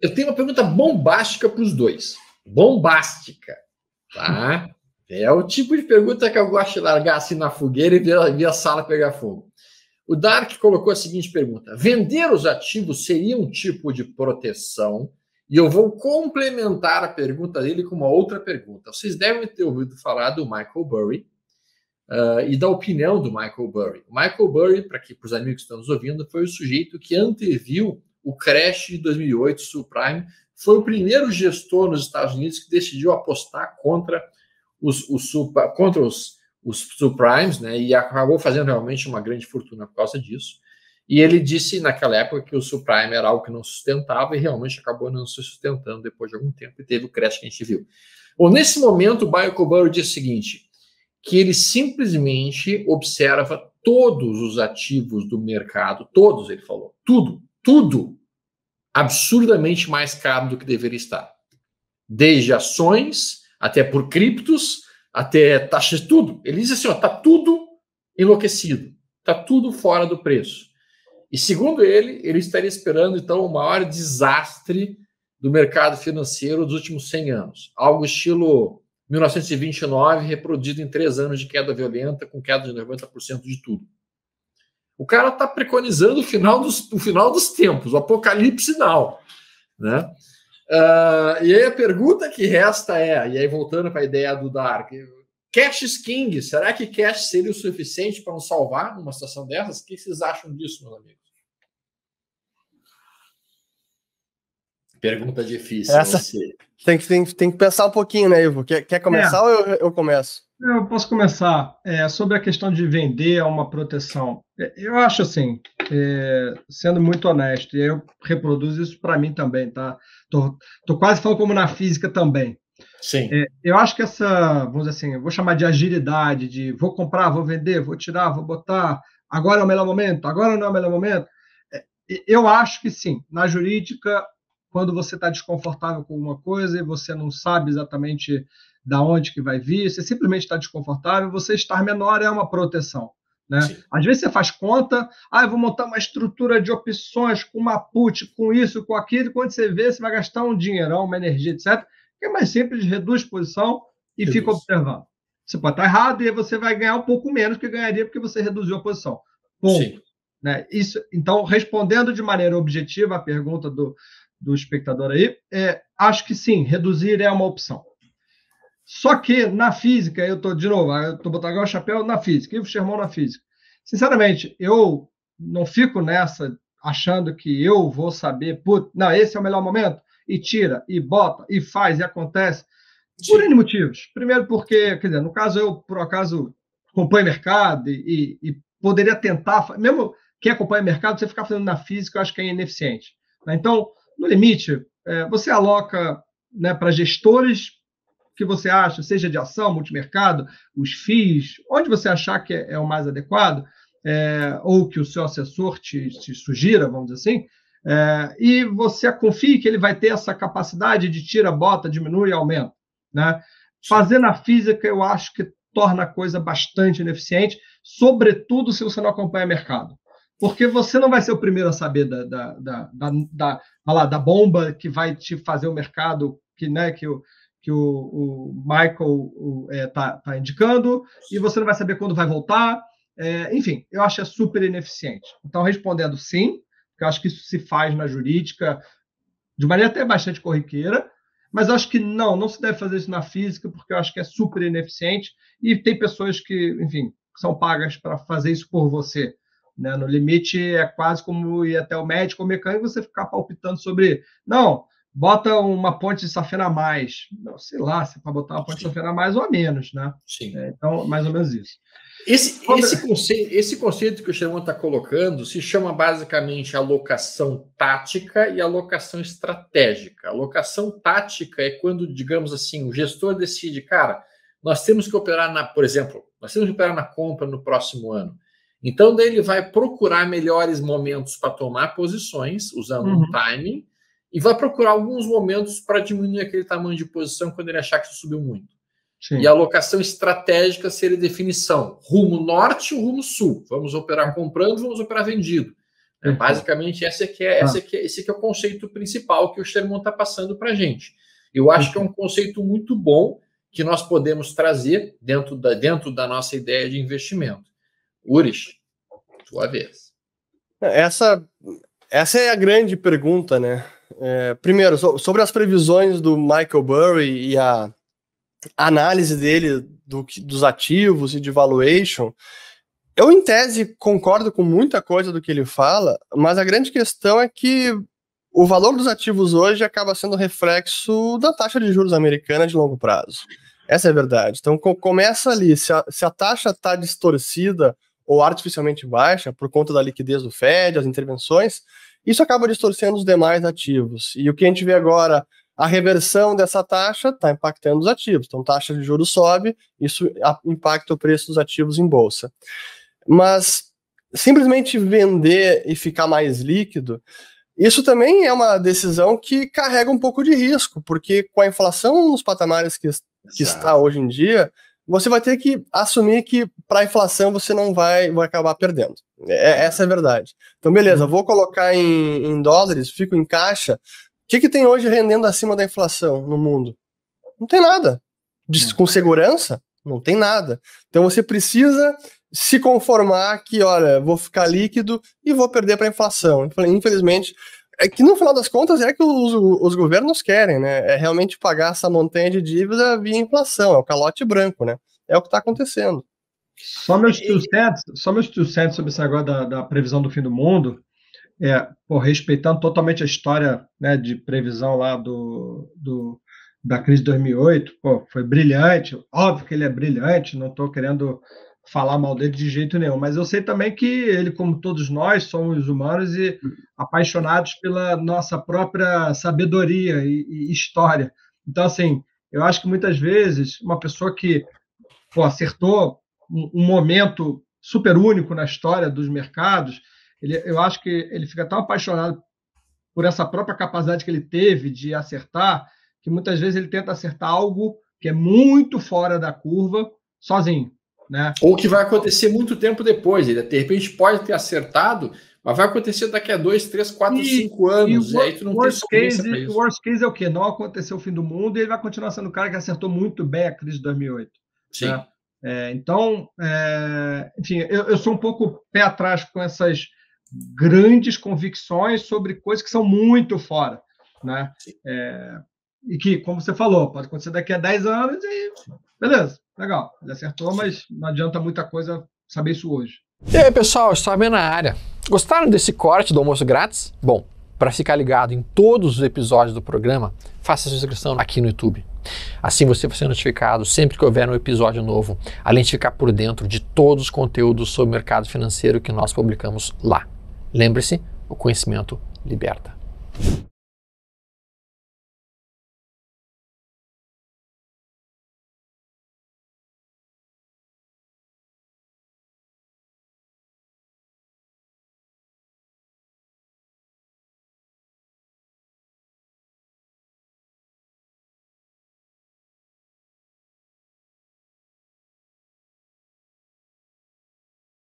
Eu tenho uma pergunta bombástica para os dois. Bombástica. Tá? É o tipo de pergunta que eu gosto de largar assim na fogueira e ver, a sala pegar fogo. O Dark colocou a seguinte pergunta: vender os ativos seria um tipo de proteção? E eu vou complementar a pergunta dele com uma outra pergunta. Vocês devem ter ouvido falar do Michael Burry uh, e da opinião do Michael Burry. O Michael Burry, para os amigos que estão nos ouvindo, foi o sujeito que anteviu o crash de 2008, subprime, foi o primeiro gestor nos Estados Unidos que decidiu apostar contra os, os, contra os, os subprimes, né? E acabou fazendo realmente uma grande fortuna por causa disso. E ele disse naquela época que o subprime era algo que não sustentava e realmente acabou não se sustentando depois de algum tempo e teve o crash que a gente viu. Bom, nesse momento, o Michael Burrow diz o seguinte, que ele simplesmente observa todos os ativos do mercado, todos, ele falou, tudo, tudo absurdamente mais caro do que deveria estar. Desde ações, até por criptos, até taxas, tudo. Ele diz assim: ó, tá tudo enlouquecido, tá tudo fora do preço. E segundo ele, ele estaria esperando então o maior desastre do mercado financeiro dos últimos 100 anos, algo estilo 1929, reproduzido em três anos de queda violenta, com queda de 90% de tudo. O cara está preconizando o final, dos, o final dos tempos, o apocalipse final. Né? Uh, e aí a pergunta que resta é, e aí voltando para a ideia do Dark, Cash King, será que cash seria o suficiente para nos salvar numa situação dessas? O que vocês acham disso, meus amigos? Pergunta difícil. Essa... Tem, que, tem, tem que pensar um pouquinho, né, Ivo? Quer, quer começar é. ou eu, eu começo? Eu posso começar é, sobre a questão de vender a uma proteção. É, eu acho assim, é, sendo muito honesto, e eu reproduzo isso para mim também, tá? Tô, tô, quase falando como na física também. Sim. É, eu acho que essa, vamos dizer assim, eu vou chamar de agilidade, de vou comprar, vou vender, vou tirar, vou botar, agora é o melhor momento, agora não é o melhor momento. É, eu acho que sim. Na jurídica, quando você está desconfortável com alguma coisa e você não sabe exatamente da onde que vai vir, você simplesmente está desconfortável, você estar menor é uma proteção. Né? Às vezes você faz conta, ah, vou montar uma estrutura de opções com uma put, com isso, com aquilo, quando você vê, você vai gastar um dinheirão, uma energia, etc. É mais simples, reduz posição e reduz. fica observando. Você pode estar tá errado e você vai ganhar um pouco menos que ganharia porque você reduziu a posição. Ponto. Sim. Né? Isso, então, respondendo de maneira objetiva a pergunta do, do espectador aí, é, acho que sim, reduzir é uma opção. Só que na física, eu estou de novo, eu estou botando agora o chapéu na física, e o Sherman na física. Sinceramente, eu não fico nessa achando que eu vou saber, put, não, esse é o melhor momento, e tira, e bota, e faz, e acontece. Por N motivos. Primeiro, porque, quer dizer, no caso, eu, por acaso, acompanho mercado e, e, e poderia tentar, mesmo quem acompanha mercado, você ficar fazendo na física, eu acho que é ineficiente. Né? Então, no limite, é, você aloca né, para gestores que você acha, seja de ação, multimercado, os FIIs, onde você achar que é, é, o mais adequado, é, ou que o seu assessor te, te sugira, vamos dizer assim, é, e você confie que ele vai ter essa capacidade de tira, bota, diminui e aumenta. Né? Fazer na física, eu acho que torna a coisa bastante ineficiente, sobretudo se você não acompanha mercado. Porque você não vai ser o primeiro a saber da, da, da, da, da, lá, da bomba que vai te fazer o mercado, que, né, que, que o, o Michael está é, tá, tá indicando, e você não vai saber quando vai voltar. É, enfim, eu acho é super ineficiente. Então, respondendo sim, porque eu acho que isso se faz na jurídica de maneira até bastante corriqueira, mas eu acho que não, não se deve fazer isso na física, porque eu acho que é super ineficiente, e tem pessoas que, enfim, são pagas para fazer isso por você. Né? No limite, é quase como ir até o médico ou mecânico você ficar palpitando sobre, não, bota uma ponte de safena a mais. Não, sei lá, se é para botar uma ponte Sim. de safena a mais ou a menos, né? Sim. É, então, mais ou menos isso. Esse, esse, conceito, esse conceito que o Xerman está colocando se chama basicamente alocação tática e alocação estratégica. A alocação tática é quando, digamos assim, o gestor decide, cara, nós temos que operar na, por exemplo, nós temos que operar na compra no próximo ano. Então, daí ele vai procurar melhores momentos para tomar posições, usando uhum. o timing, e vai procurar alguns momentos para diminuir aquele tamanho de posição quando ele achar que subiu muito. Sim. E a alocação estratégica seria definição: rumo norte ou rumo sul. Vamos operar é. comprando, vamos operar vendido. Uhum. Basicamente, essa que é, ah. essa que é, esse é ah. que é o conceito principal que o Sherman está passando para a gente. Eu acho uhum. que é um conceito muito bom que nós podemos trazer dentro da, dentro da nossa ideia de investimento. Uris, sua vez. Essa, essa é a grande pergunta, né? É, primeiro, so, sobre as previsões do Michael Burry e a análise dele do, dos ativos e de valuation, eu, em tese, concordo com muita coisa do que ele fala, mas a grande questão é que o valor dos ativos hoje acaba sendo reflexo da taxa de juros americana de longo prazo. Essa é a verdade. Então, co começa ali. Se a, se a taxa está distorcida ou artificialmente baixa por conta da liquidez do Fed, as intervenções, isso acaba distorcendo os demais ativos. E o que a gente vê agora, a reversão dessa taxa está impactando os ativos. Então, taxa de juros sobe, isso impacta o preço dos ativos em bolsa. Mas simplesmente vender e ficar mais líquido, isso também é uma decisão que carrega um pouco de risco, porque com a inflação nos patamares que, que está hoje em dia, você vai ter que assumir que para a inflação você não vai, vai acabar perdendo. É, é, essa é a verdade. Então, beleza, vou colocar em, em dólares, fico em caixa. O que, que tem hoje rendendo acima da inflação no mundo? Não tem nada. De, com segurança? Não tem nada. Então você precisa se conformar que, olha, vou ficar líquido e vou perder para a inflação. Infelizmente, é que no final das contas é que os, os governos querem, né? É realmente pagar essa montanha de dívida via inflação, é o calote branco, né? É o que está acontecendo. Só meus two cents, só meus cents sobre isso agora da, da, previsão do fim do mundo, é, respeitando totalmente a história né, de previsão lá do, do, da crise de 2008, pô, foi brilhante, óbvio que ele é brilhante, não estou querendo falar mal dele de jeito nenhum. Mas eu sei também que ele, como todos nós, somos humanos e hum. apaixonados pela nossa própria sabedoria e, e história. Então, assim, eu acho que muitas vezes uma pessoa que pô, acertou um, um, momento super único na história dos mercados, ele, eu acho que ele fica tão apaixonado por essa própria capacidade que ele teve de acertar, que muitas vezes ele tenta acertar algo que é muito fora da curva sozinho né? Ou que vai acontecer muito tempo depois. Ele de repente pode ter acertado, mas vai acontecer daqui a dois, três, quatro, e, cinco anos. E, o, aí tu não worst tem case, worst case é o quê? Não aconteceu o fim do mundo e ele vai continuar sendo o cara que acertou muito bem a crise de 2008. Sim. Né? É, então, é, enfim, eu, eu sou um pouco pé atrás com essas grandes convicções sobre coisas que são muito fora, né? É, e que, como você falou, pode acontecer daqui a 10 anos e beleza, Legal, ele acertou, mas não adianta muita coisa saber isso hoje. E aí, pessoal, está bem na área. Gostaram desse corte do almoço grátis? Bom, para ficar ligado em todos os episódios do programa, faça sua inscrição aqui no YouTube. Assim você vai ser notificado sempre que houver um episódio novo, além de ficar por dentro de todos os conteúdos sobre o mercado financeiro que nós publicamos lá. Lembre-se, o conhecimento liberta.